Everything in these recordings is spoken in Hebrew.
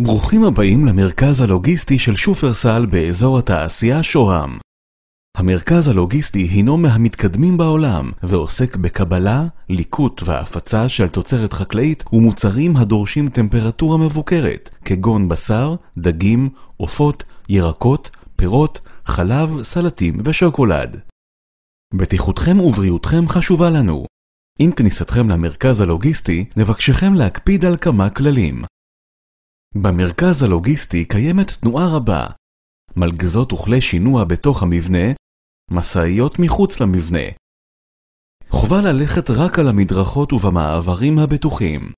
ברוכים הבאים למרכז הלוגיסטי של שופרסל באזור התעשייה שוהם. המרכז הלוגיסטי הינו מהמתקדמים בעולם, ועוסק בקבלה, ליקוט והפצה של תוצרת חקלאית ומוצרים הדורשים טמפרטורה מבוקרת, כגון בשר, דגים, עופות, ירקות, פירות, חלב, סלטים ושוקולד. בטיחותכם ובריאותכם חשובה לנו. עם כניסתכם למרכז הלוגיסטי, נבקשכם להקפיד על כמה כללים. במרכז הלוגיסטי קיימת תנועה רבה, מלגזות וכלי שינוע בתוך המבנה, משאיות מחוץ למבנה. חובה ללכת רק על המדרכות ובמעברים הבטוחים.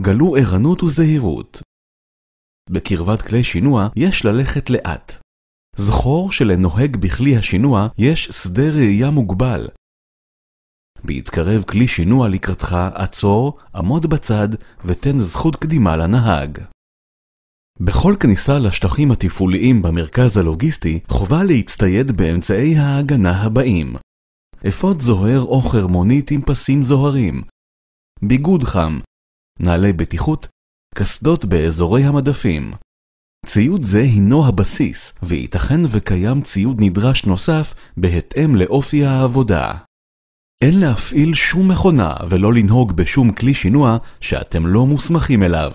גלו ערנות וזהירות. בקרבת כלי שינוע יש ללכת לאט. זכור שלנוהג בכלי השינוע יש שדה ראייה מוגבל, בהתקרב כלי שינוע לקראתך, עצור, עמוד בצד ותן זכות קדימה לנהג. בכל כניסה לשטחים התפעוליים במרכז הלוגיסטי, חובה להצטייד באמצעי ההגנה הבאים אפוד זוהר או חרמונית עם פסים זוהרים, ביגוד חם, נעלי בטיחות, קסדות באזורי המדפים. ציוד זה הינו הבסיס, וייתכן וקיים ציוד נדרש נוסף בהתאם לאופי העבודה. אין להפעיל שום מכונה ולא לנהוג בשום כלי שינוע שאתם לא מוסמכים אליו.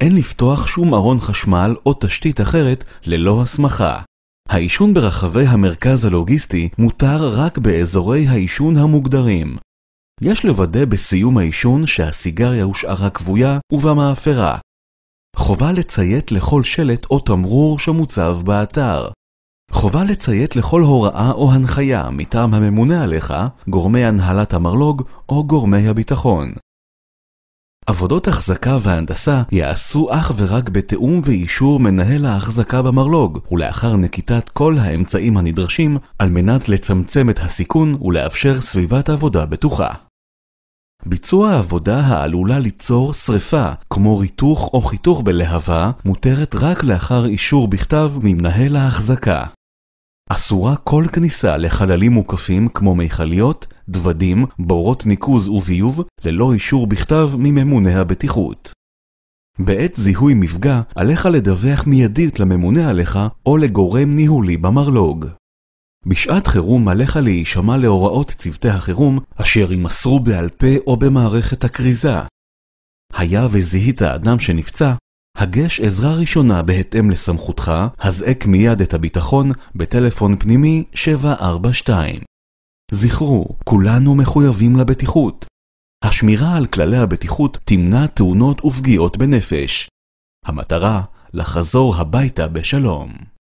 אין לפתוח שום ארון חשמל או תשתית אחרת ללא הסמכה. העישון ברחבי המרכז הלוגיסטי מותר רק באזורי העישון המוגדרים. יש לוודא בסיום העישון שהסיגריה הושארה כבויה ובמאפרה. חובה לציית לכל שלט או תמרור שמוצב באתר. חובה לציית לכל הוראה או הנחיה מטעם הממונה עליך, גורמי הנהלת המרלוג או גורמי הביטחון. עבודות החזקה והנדסה יעשו אך ורק בתיאום ואישור מנהל ההחזקה במרלוג, ולאחר נקיטת כל האמצעים הנדרשים, על מנת לצמצם את הסיכון ולאפשר סביבת עבודה בטוחה. ביצוע עבודה העלולה ליצור שרפה, כמו ריתוך או חיתוך בלהבה, מותרת רק לאחר אישור בכתב ממנהל ההחזקה. אסורה כל כניסה לחללים מוקפים כמו מיכליות, דוודים, בורות ניקוז וביוב, ללא אישור בכתב מממונה הבטיחות. בעת זיהוי מפגע, עליך לדווח מיידית לממונה עליך או לגורם ניהולי במרלוג. בשעת חירום עליך להישמע להוראות צוותי החירום, אשר יימסרו בעל פה או במערכת הכריזה. היה וזיהית אדם שנפצע, הגש עזרה ראשונה בהתאם לסמכותך, הזעק מיד את הביטחון בטלפון פנימי 742. זכרו, כולנו מחויבים לבטיחות. השמירה על כללי הבטיחות תמנע תאונות ופגיעות בנפש. המטרה, לחזור הביתה בשלום.